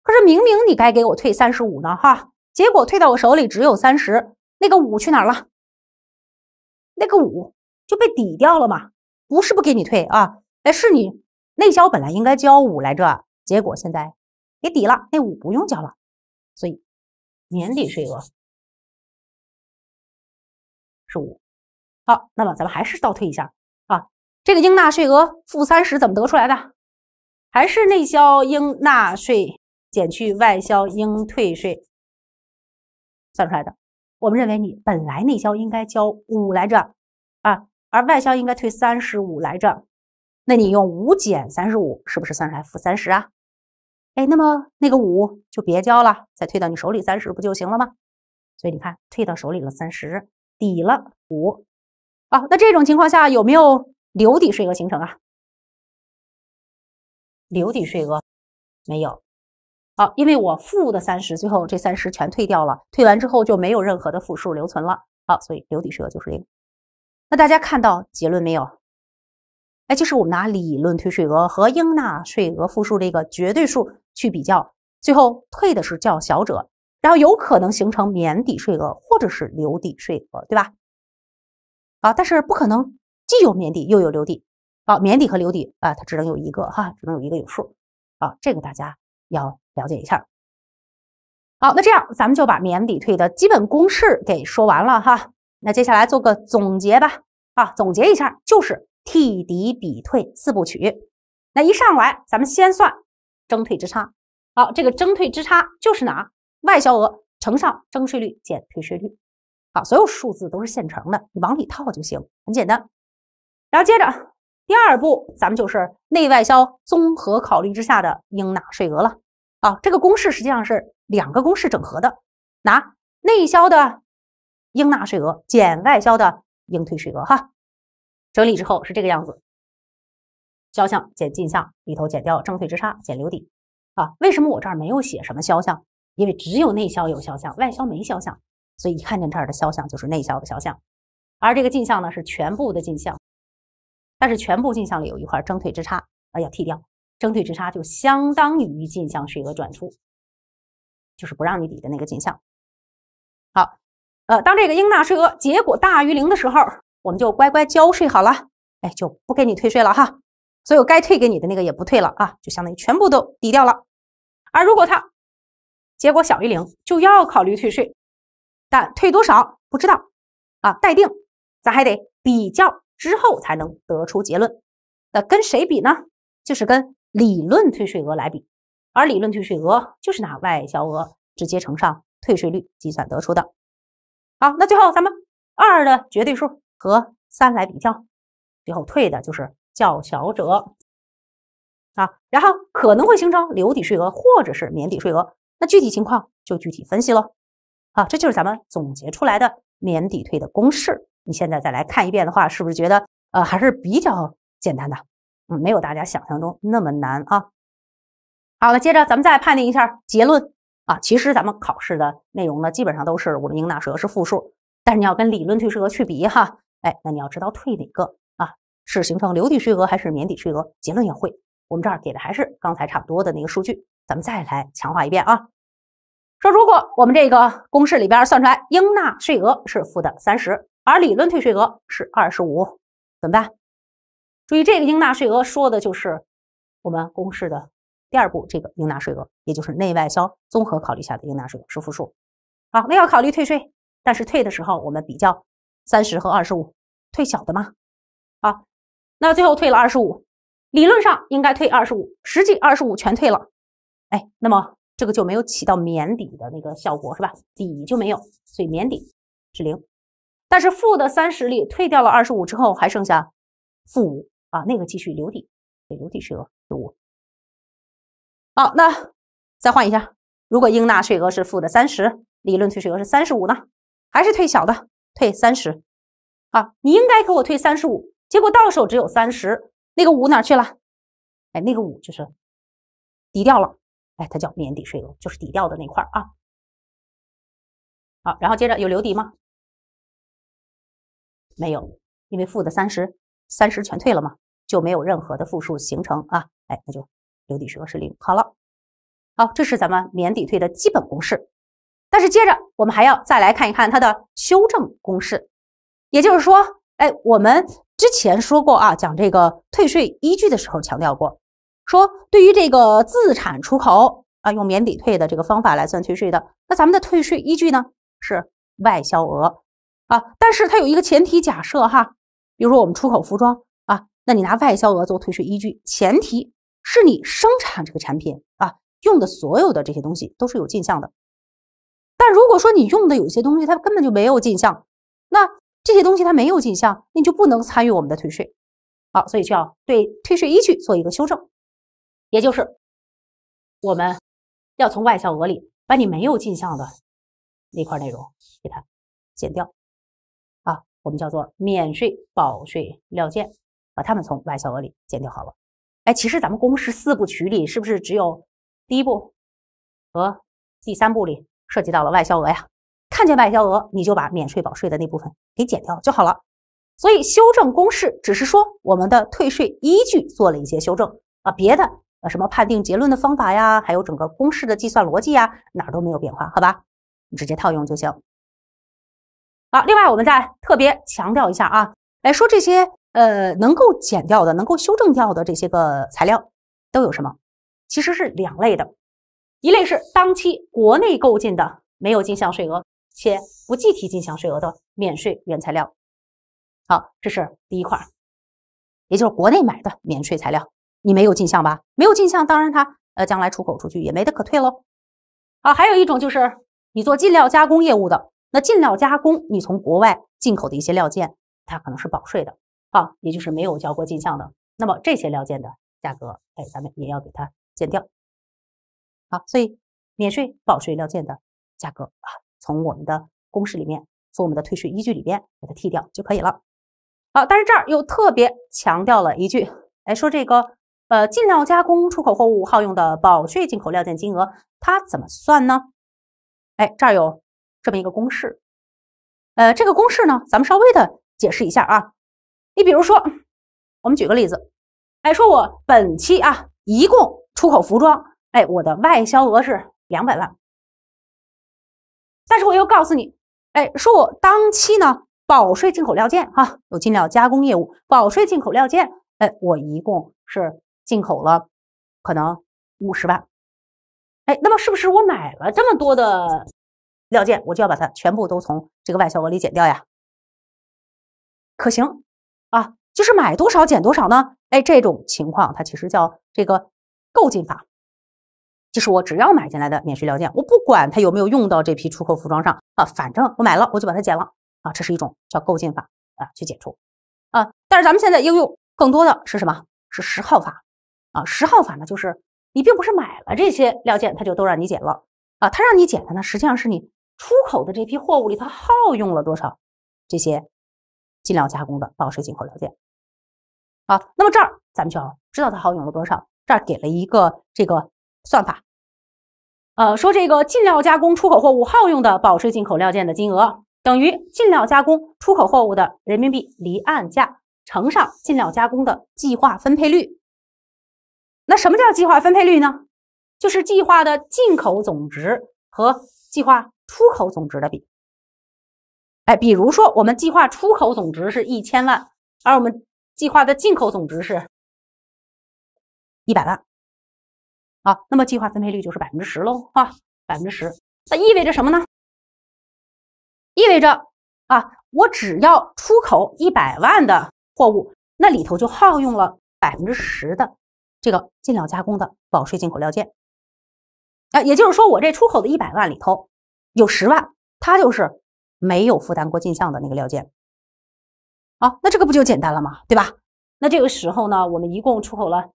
S1: 可是明明你该给我退三十五呢哈，结果退到我手里只有三十，那个五去哪儿了？那个五就被抵掉了嘛，不是不给你退啊，哎，是你内销本来应该交五来着，结果现在给抵了，那五不用交了，所以年底税额是五。好，那么咱们还是倒推一下啊，这个应纳税额负三十怎么得出来的？还是内销应纳税减去外销应退税算出来的。我们认为你本来内销应该交五来着啊，而外销应该退三十五来着，那你用五减三十五，是不是算出来负三十啊？哎，那么那个五就别交了，再退到你手里三十不就行了吗？所以你看，退到手里了三十，抵了五。好，那这种情况下有没有留抵税额形成啊？留抵税额没有。好，因为我负的三十，最后这三十全退掉了，退完之后就没有任何的负数留存了。好，所以留抵税额就是零。那大家看到结论没有？哎，就是我们拿理论退税额和应纳税额负数这个绝对数去比较，最后退的是较小者，然后有可能形成免抵税额或者是留抵税额，对吧？啊，但是不可能既有免抵又有留抵，啊，免抵和留抵啊，它只能有一个哈，只能有一个有数，啊，这个大家要了解一下。好，那这样咱们就把免抵退的基本公式给说完了哈。那接下来做个总结吧，啊，总结一下就是替抵比退四部曲。那一上来，咱们先算征退之差。好，这个征退之差就是拿外销额乘上征税率减退税率。啊，所有数字都是现成的，你往里套就行，很简单。然后接着第二步，咱们就是内外销综合考虑之下的应纳税额了。啊，这个公式实际上是两个公式整合的，拿内销的应纳税额减外销的应退税额哈。整理之后是这个样子：销项减进项里头减掉征税之差减留抵。啊，为什么我这儿没有写什么销项？因为只有内销有销项，外销没销项。所以一看见这儿的肖像就是内销的肖像，而这个进项呢是全部的进项，但是全部进项里有一块征退之差啊要替掉，征退之差就相当于进项税额转出，就是不让你抵的那个进项。好，呃，当这个应纳税额结果大于零的时候，我们就乖乖交税好了，哎就不给你退税了哈，所有该退给你的那个也不退了啊，就相当于全部都抵掉了。而如果它结果小于零，就要考虑退税。但退多少不知道，啊，待定，咱还得比较之后才能得出结论。那跟谁比呢？就是跟理论退税额来比，而理论退税额就是拿外销额直接乘上退税率计算得出的。好，那最后咱们二的绝对数和三来比较，最后退的就是较小者，啊，然后可能会形成留抵税额或者是免抵税额，那具体情况就具体分析喽。啊，这就是咱们总结出来的免抵退的公式。你现在再来看一遍的话，是不是觉得呃还是比较简单的？嗯，没有大家想象中那么难啊。好了，接着咱们再判定一下结论啊。其实咱们考试的内容呢，基本上都是我们应纳税额是负数，但是你要跟理论退税额去比哈。哎，那你要知道退哪个啊？是形成留抵税额还是免抵税额？结论也会。我们这儿给的还是刚才差不多的那个数据，咱们再来强化一遍啊。说，如果我们这个公式里边算出来应纳税额是负的三十，而理论退税额是二十五，怎么办？注意，这个应纳税额说的就是我们公式的第二步，这个应纳税额，也就是内外销综合考虑下的应纳税额是负数。好，那要考虑退税，但是退的时候我们比较三十和二十五，退小的嘛。好，那最后退了二十五，理论上应该退二十五，实际二十五全退了。哎，那么。这个就没有起到免抵的那个效果，是吧？抵就没有，所以免抵是零。但是负的三十里退掉了二十五之后，还剩下负五啊，那个继续留抵，留抵税额是五。好，那再换一下，如果应纳税额是负的三十，理论退税额是三十五呢？还是退小的？退三十啊？你应该给我退三十五，结果到手只有三十，那个五哪去了？哎，那个五就是抵掉了。哎，它叫免抵税额，就是抵掉的那块儿啊。好，然后接着有留抵吗？没有，因为负的三十，三十全退了嘛，就没有任何的负数形成啊。哎，那就留抵税额是零。好了，好，这是咱们免抵退的基本公式。但是接着我们还要再来看一看它的修正公式，也就是说，哎，我们之前说过啊，讲这个退税依据的时候强调过。说对于这个自产出口啊，用免抵退的这个方法来算退税的，那咱们的退税依据呢是外销额啊，但是它有一个前提假设哈，比如说我们出口服装啊，那你拿外销额做退税依据，前提是你生产这个产品啊用的所有的这些东西都是有进项的，但如果说你用的有些东西它根本就没有进项，那这些东西它没有进项，那就不能参与我们的退税，好，所以就要对退税依据做一个修正。也就是我们要从外销额里把你没有进项的那块内容给它减掉啊，我们叫做免税、保税料件，把它们从外销额里减掉好了。哎，其实咱们公式四部曲里是不是只有第一步和第三步里涉及到了外销额呀？看见外销额，你就把免税、保税的那部分给减掉就好了。所以修正公式只是说我们的退税依据做了一些修正啊，别的。呃，什么判定结论的方法呀？还有整个公式的计算逻辑呀，哪儿都没有变化，好吧？你直接套用就行。好，另外我们再特别强调一下啊，来说这些呃能够减掉的、能够修正掉的这些个材料都有什么？其实是两类的，一类是当期国内购进的没有进项税额且不计提进项税额的免税原材料，好，这是第一块，也就是国内买的免税材料。你没有进项吧？没有进项，当然它呃，将来出口出去也没得可退喽。好，还有一种就是你做进料加工业务的，那进料加工你从国外进口的一些料件，它可能是保税的啊，也就是没有交过进项的。那么这些料件的价格，哎，咱们也要给它减掉。好，所以免税保税料件的价格啊，从我们的公式里面，从我们的退税依据里边给它剔掉就可以了。好，但是这儿又特别强调了一句，哎，说这个。呃，进料加工出口货物耗用的保税进口料件金额，它怎么算呢？哎，这儿有这么一个公式。呃，这个公式呢，咱们稍微的解释一下啊。你比如说，我们举个例子，哎，说我本期啊，一共出口服装，哎，我的外销额是两百万。但是我又告诉你，哎，说我当期呢，保税进口料件哈，有进料加工业务，保税进口料件，哎，我一共是。进口了可能五十万，哎，那么是不是我买了这么多的料件，我就要把它全部都从这个外销额里减掉呀？可行啊，就是买多少减多少呢？哎，这种情况它其实叫这个购进法，就是我只要买进来的免税料件，我不管它有没有用到这批出口服装上啊，反正我买了，我就把它减了啊，这是一种叫购进法啊去减除啊。但是咱们现在应用更多的是什么？是十号法。啊，十号法呢，就是你并不是买了这些料件，他就都让你减了啊。他让你减的呢，实际上是你出口的这批货物里头耗用了多少这些进料加工的保税进口料件啊。那么这儿咱们就要知道它耗用了多少。这儿给了一个这个算法，呃，说这个进料加工出口货物耗用的保税进口料件的金额等于进料加工出口货物的人民币离岸价乘上进料加工的计划分配率。那什么叫计划分配率呢？就是计划的进口总值和计划出口总值的比。哎，比如说我们计划出口总值是一千万，而我们计划的进口总值是一百万，啊，那么计划分配率就是百分之十喽，哈，百分之十。那意味着什么呢？意味着啊，我只要出口一百万的货物，那里头就耗用了百分之十的。这个进料加工的保税进口料件，啊，也就是说，我这出口的一百万里头有十万，它就是没有负担过进项的那个料件。啊，那这个不就简单了吗？对吧？那这个时候呢，我们一共出口了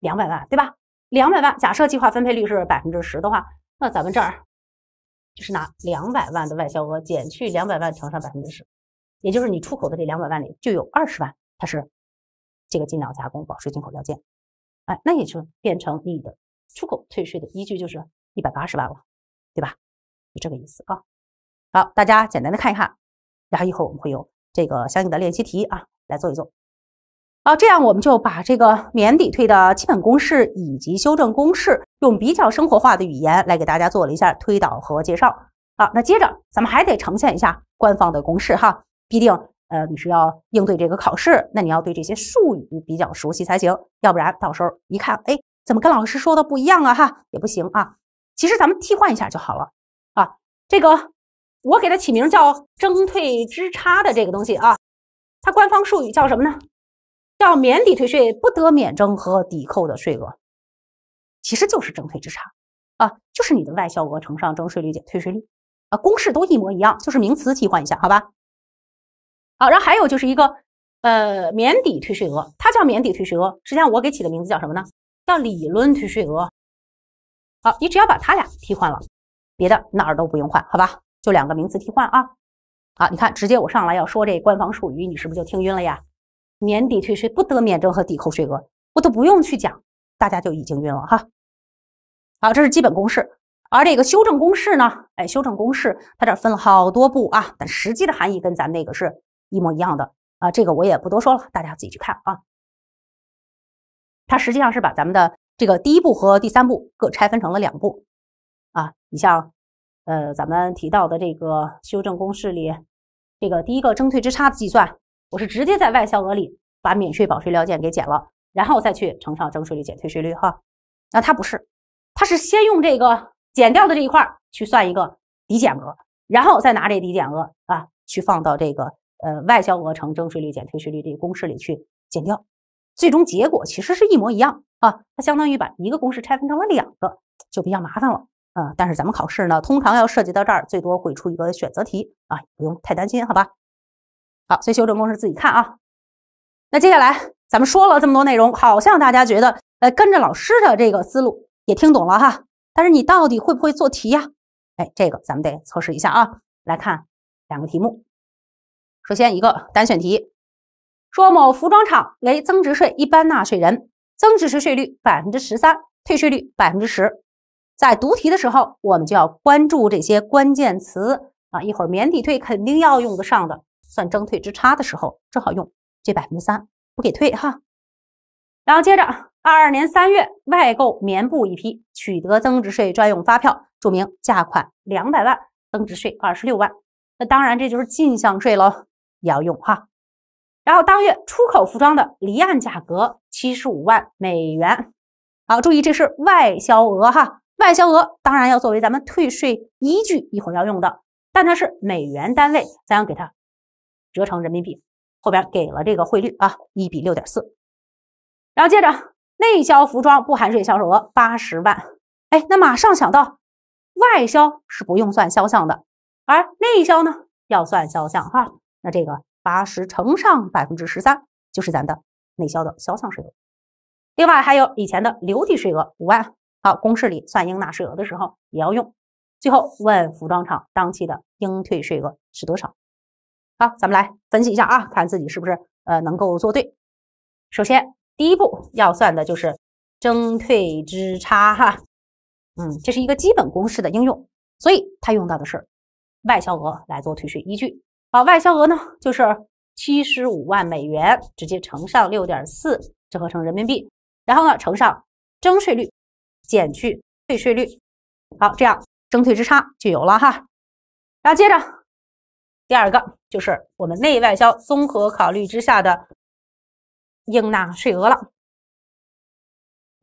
S1: 两百万，对吧？两百万，假设计划分配率是百分之十的话，那咱们这儿就是拿两百万的外销额减去两百万乘上百分之十，也就是你出口的这两百万里就有二十万，它是这个进料加工保税进口料件。哎，那也就变成你的出口退税的依据就是一百八十万了，对吧？就这个意思啊。好，大家简单的看一看，然后会儿我们会有这个相应的练习题啊来做一做。好，这样我们就把这个免抵退的基本公式以及修正公式，用比较生活化的语言来给大家做了一下推导和介绍。好，那接着咱们还得呈现一下官方的公式哈。毕竟。呃，你是要应对这个考试，那你要对这些术语比较熟悉才行，要不然到时候一看，哎，怎么跟老师说的不一样啊？哈，也不行啊。其实咱们替换一下就好了啊。这个我给它起名叫征退之差的这个东西啊，它官方术语叫什么呢？叫免抵退税不得免征和抵扣的税额，其实就是征退之差啊，就是你的外销额乘上征税率减退税率啊，公式都一模一样，就是名词替换一下，好吧？好，然后还有就是一个，呃，免抵退税额，它叫免抵退税额。实际上，我给起的名字叫什么呢？叫理论退税额。好，你只要把它俩替换了，别的哪儿都不用换，好吧？就两个名词替换啊。好，你看，直接我上来要说这官方术语，你是不是就听晕了呀？免抵退税不得免征和抵扣税额，我都不用去讲，大家就已经晕了哈。好，这是基本公式，而这个修正公式呢，哎，修正公式它这分了好多步啊，但实际的含义跟咱们那个是。一模一样的啊，这个我也不多说了，大家自己去看啊。它实际上是把咱们的这个第一步和第三步各拆分成了两步啊。你像呃咱们提到的这个修正公式里，这个第一个征退之差的计算，我是直接在外销额里把免税保税料件给减了，然后再去乘上征税率减退税率哈。那它不是，它是先用这个减掉的这一块去算一个抵减额，然后再拿这抵减额啊去放到这个。呃，外销额乘征税率减退税率这个公式里去减掉，最终结果其实是一模一样啊。它相当于把一个公式拆分成了两个，就比较麻烦了啊。但是咱们考试呢，通常要涉及到这儿，最多会出一个选择题啊，不用太担心，好吧？好，所以修正公式自己看啊。那接下来咱们说了这么多内容，好像大家觉得呃跟着老师的这个思路也听懂了哈。但是你到底会不会做题呀？哎，这个咱们得测试一下啊。来看两个题目。首先一个单选题，说某服装厂为增值税一般纳税人，增值税税率百分之十三，退税率百分之十。在读题的时候，我们就要关注这些关键词啊，一会儿免抵退肯定要用得上的，算征退之差的时候正好用这百分之三不给退哈。然后接着，二二年三月外购棉布一批，取得增值税专用发票，注明价款两百万，增值税二十六万。那当然这就是进项税喽。要用哈，然后当月出口服装的离岸价格七十五万美元，好，注意这是外销额哈，外销额当然要作为咱们退税依据，一会儿要用的，但它是美元单位，咱要给它折成人民币，后边给了这个汇率啊，一比六点四，然后接着内销服装不含税销售额八十万，哎，那马上想到外销是不用算销项的，而内销呢要算销项哈。那这个八十乘上百分之十三，就是咱的内销的销项税额。另外还有以前的留抵税额五万。好，公式里算应纳税额的时候也要用。最后问服装厂当期的应退税额是多少？好，咱们来分析一下啊，看自己是不是呃能够做对。首先第一步要算的就是征退之差哈，嗯，这是一个基本公式的应用，所以它用到的是外销额来做退税依据。好，外销额呢就是七十五万美元，直接乘上六点四，折合成人民币，然后呢乘上征税率，减去退税率，好，这样征退之差就有了哈。然后接着第二个就是我们内外销综合考虑之下的应纳税额了。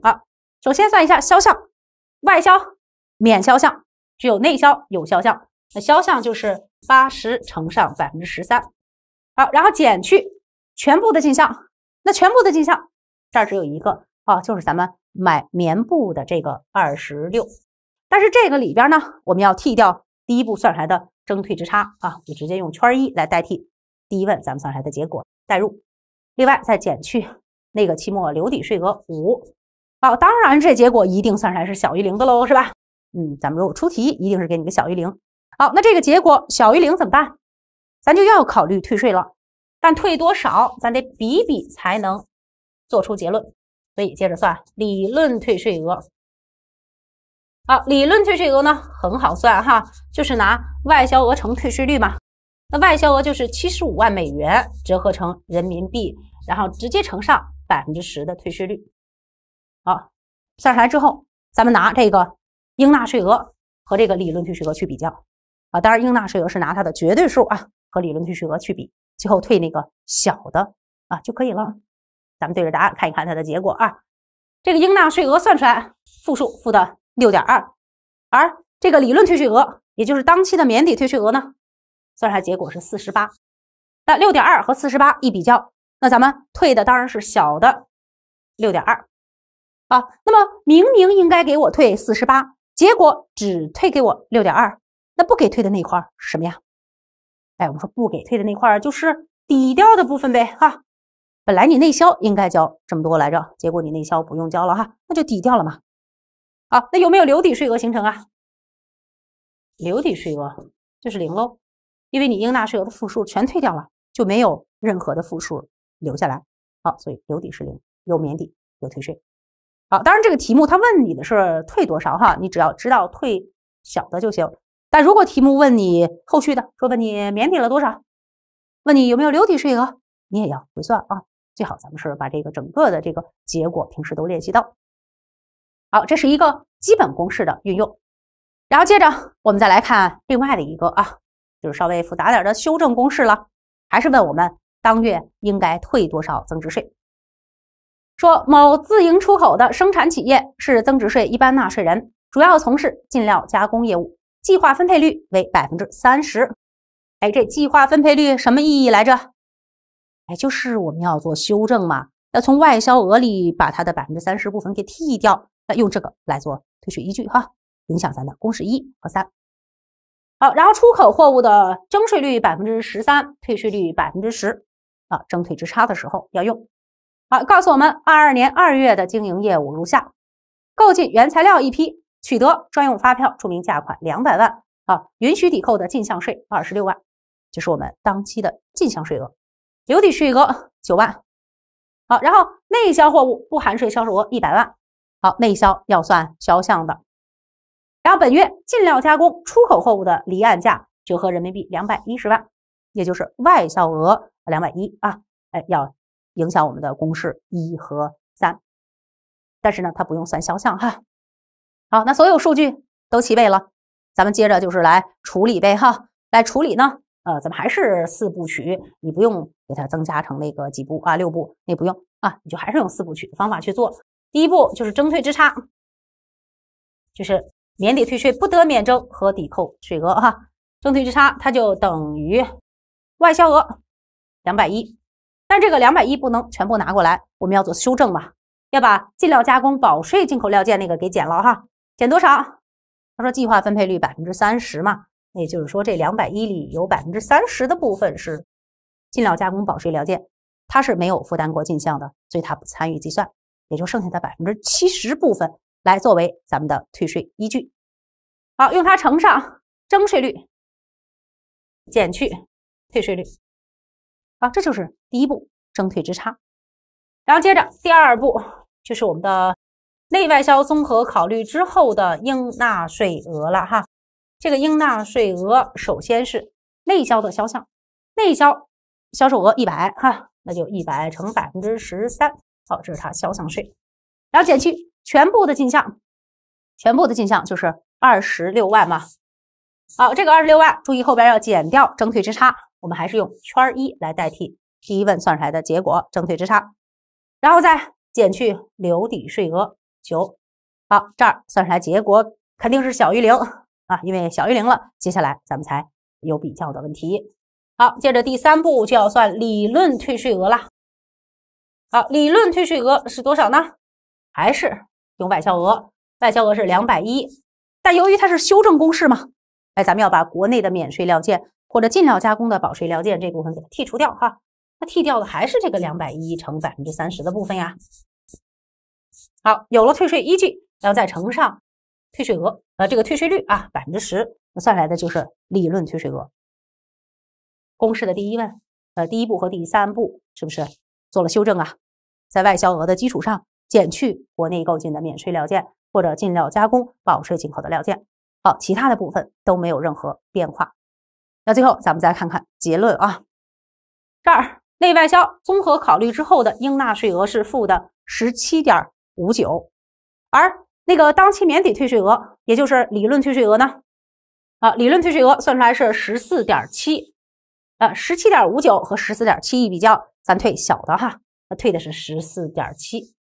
S1: 好，首先算一下销项，外销免销项，只有内销有销项，那销项就是。八十乘上百分之十三，好，然后减去全部的进项。那全部的进项这儿只有一个啊，就是咱们买棉布的这个二十六。但是这个里边呢，我们要替掉第一步算出来的征退之差啊，就直接用圈一来代替第一问咱们算出来的结果代入。另外再减去那个期末留抵税额五。好，当然这结果一定算出来是小于零的喽，是吧？嗯，咱们如果出题，一定是给你个小于零。好，那这个结果小于零怎么办？咱就要考虑退税了，但退多少，咱得比比才能做出结论。所以接着算理论退税额。好，理论退税额呢很好算哈，就是拿外销额乘退税率嘛。那外销额就是七十五万美元折合成人民币，然后直接乘上百分之十的退税率。好，算出来之后，咱们拿这个应纳税额和这个理论退税额去比较。当然，应纳税额是拿它的绝对数啊，和理论退税额去比，最后退那个小的啊就可以了。咱们对着答案看一看它的结果啊。这个应纳税额算出来负数，负的六点二，而这个理论退税额，也就是当期的免抵退税额呢，算出来结果是四十八。那六点二和四十八一比较，那咱们退的当然是小的，六点二。啊，那么明明应该给我退四十八，结果只退给我六点二。那不给退的那块儿是什么呀？哎，我们说不给退的那块儿就是抵掉的部分呗哈。本来你内销应该交这么多来着，结果你内销不用交了哈，那就抵掉了嘛。好，那有没有留抵税额形成啊？留抵税额就是零喽，因为你应纳税额的负数全退掉了，就没有任何的负数留下来。好，所以留抵是零，有免抵有退税。好，当然这个题目他问你的是退多少哈，你只要知道退小的就行。那如果题目问你后续的，说问你免抵了多少，问你有没有留抵税额，你也要回算啊。最好咱们是把这个整个的这个结果平时都练习到。好，这是一个基本公式的运用。然后接着我们再来看另外的一个啊，就是稍微复杂点的修正公式了。还是问我们当月应该退多少增值税。说某自营出口的生产企业是增值税一般纳税人，主要从事进料加工业务。计划分配率为百分之三十，哎，这计划分配率什么意义来着？哎，就是我们要做修正嘛，要从外销额里把它的百分之三十部分给剔掉，那用这个来做退税依据哈，影响咱的公式一和三。好，然后出口货物的征税率百分之十三，退税率百分之十，啊，征退之差的时候要用。好，告诉我们二二年二月的经营业务如下：购进原材料一批。取得专用发票，注明价款两百万，啊，允许抵扣的进项税二十六万，就是我们当期的进项税额，留抵税额九万，好，然后内销货物不含税销售额一百万，好，内销要算销项的，然后本月进料加工出口货物的离岸价折合人民币两百一十万，也就是外销额两百一啊，哎，要影响我们的公式一和三，但是呢，它不用算销项哈。好，那所有数据都齐备了，咱们接着就是来处理呗，哈，来处理呢，呃，咱们还是四部曲，你不用给它增加成那个几步啊，六步那不用啊，你就还是用四部曲的方法去做。第一步就是征退之差，就是免抵退税不得免征和抵扣税额哈，征退之差它就等于外销额两百一，但这个两百一不能全部拿过来，我们要做修正嘛，要把进料加工保税进口料件那个给减了哈。减多少？他说计划分配率百分之三十嘛，也就是说这两百一里有百分之三十的部分是进料加工保税料件，它是没有负担过进项的，所以它不参与计算，也就剩下的百分之七十部分来作为咱们的退税依据。好，用它乘上征税率，减去退税率，好，这就是第一步征退之差。然后接着第二步就是我们的。内外销综合考虑之后的应纳税额了哈，这个应纳税额首先是内销的销项，内销销售额一百哈，那就一百乘百分之十三，好，这是它销项税，然后减去全部的进项，全部的进项就是二十六万嘛，好，这个二十六万注意后边要减掉征退之差，我们还是用圈一来代替第一问算出来的结果，征退之差，然后再减去留抵税额。求好，这儿算出来结果肯定是小于零啊，因为小于零了，接下来咱们才有比较的问题。好，接着第三步就要算理论退税额了。好，理论退税额是多少呢？还是用外销额，外销额是两百一，但由于它是修正公式嘛，哎，咱们要把国内的免税料件或者进料加工的保税料件这部分给它剔除掉哈。那剔掉的还是这个两百一乘百分之三十的部分呀。好，有了退税依据，然后再乘上退税额，呃，这个退税率啊，百分之十，算来的就是理论退税额。公式的第一问，呃，第一步和第三步是不是做了修正啊？在外销额的基础上减去国内购进的免税料件或者进料加工保税进口的料件。好，其他的部分都没有任何变化。那最后咱们再看看结论啊，这儿内外销综合考虑之后的应纳税额是负的十七点。五九，而那个当期免抵退税额，也就是理论退税额呢？啊，理论退税额算出来是十四点七，呃，十七点五九和十四点七一比较，咱退小的哈，那退的是十四点七，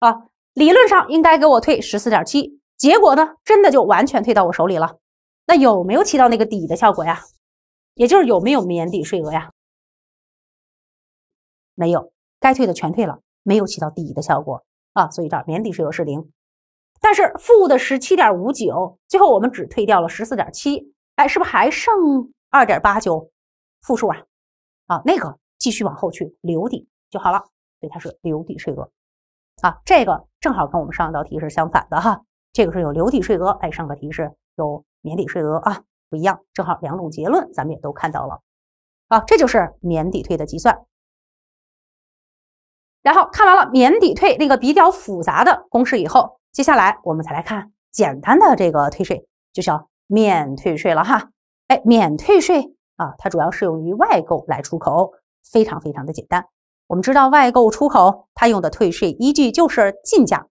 S1: 啊，理论上应该给我退十四点七，结果呢，真的就完全退到我手里了。那有没有起到那个抵的效果呀？也就是有没有免抵税额呀？没有，该退的全退了，没有起到抵的效果。啊，所以这儿免抵税额是零，但是负的十七点五九，最后我们只退掉了十四点七，哎，是不是还剩二点八九负数啊？啊，那个继续往后去留抵就好了，所以它是留抵税额啊，这个正好跟我们上一道题是相反的哈，这个是有留抵税额，哎，上个题是有免抵税额啊，不一样，正好两种结论咱们也都看到了，啊，这就是免抵退的计算。然后看完了免抵退那个比较复杂的公式以后，接下来我们才来看简单的这个退税，就叫免退税了哈。哎，免退税啊，它主要适用于外购来出口，非常非常的简单。我们知道外购出口，它用的退税依据就是进价。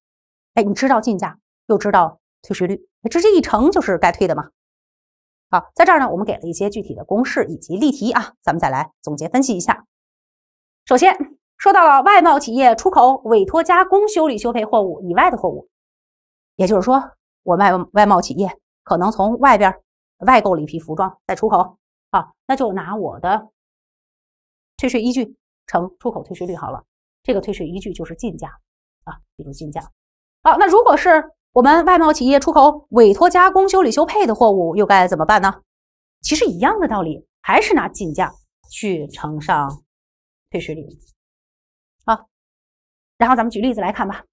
S1: 哎，你知道进价，又知道退税率，直接一乘就是该退的嘛。好，在这儿呢，我们给了一些具体的公式以及例题啊，咱们再来总结分析一下。首先。说到了外贸企业出口委托加工、修理修配货物以外的货物，也就是说，我外外贸企业可能从外边外购了一批服装再出口，啊，那就拿我的退税依据乘出口退税率好了。这个退税依据就是进价啊，比如进价。好，那如果是我们外贸企业出口委托加工、修理修配的货物，又该怎么办呢？其实一样的道理，还是拿进价去乘上退税率。然后咱们举例子来看吧，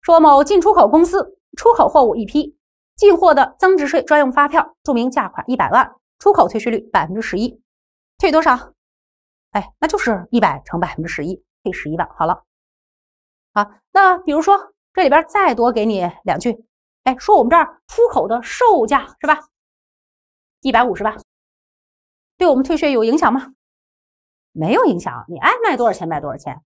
S1: 说某进出口公司出口货物一批，进货的增值税专用发票注明价款一百万，出口退税率百分之十一，退多少？哎，那就是一百乘百分之十一，退十一万。好了，好，那比如说这里边再多给你两句，哎，说我们这儿出口的售价是吧，一百五十万，对我们退税有影响吗？没有影响，你爱卖多少钱卖多少钱。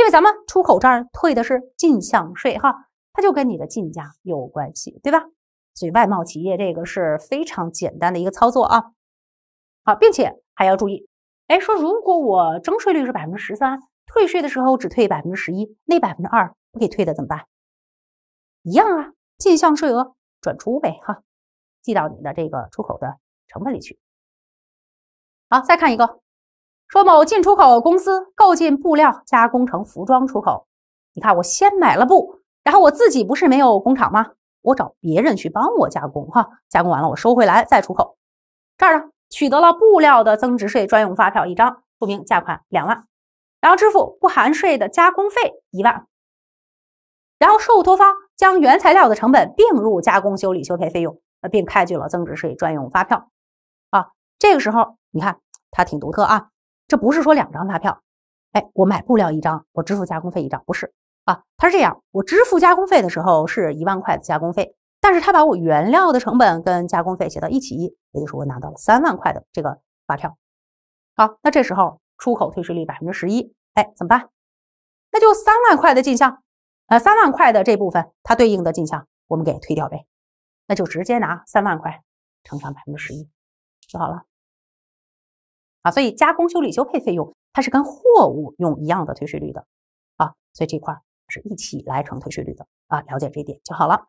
S1: 因为咱们出口这儿退的是进项税哈，它就跟你的进价有关系，对吧？所以外贸企业这个是非常简单的一个操作啊，好，并且还要注意，哎，说如果我征税率是百分之十三，退税的时候只退百分之十一，那百分之二不给退的怎么办？一样啊，进项税额转出呗哈，记到你的这个出口的成本里去。好，再看一个。说某进出口公司购进布料，加工成服装出口。你看，我先买了布，然后我自己不是没有工厂吗？我找别人去帮我加工，哈，加工完了我收回来再出口。这儿呢，取得了布料的增值税专用发票一张，注明价款两万，然后支付不含税的加工费一万，然后受托方将原材料的成本并入加工修理修配费用，并开具了增值税专用发票。啊，这个时候你看它挺独特啊。这不是说两张发票，哎，我买布料一张，我支付加工费一张，不是，啊，他是这样，我支付加工费的时候是一万块的加工费，但是他把我原料的成本跟加工费写到一起，也就是我拿到了三万块的这个发票。好，那这时候出口退税率百分之十一，哎，怎么办？那就三万块的进项，呃，三万块的这部分它对应的进项我们给退掉呗，那就直接拿三万块乘上百分之十一就好了。啊，所以加工、修理、修配费用，它是跟货物用一样的退税率的啊，所以这块是一起来乘退税率的啊，了解这一点就好了。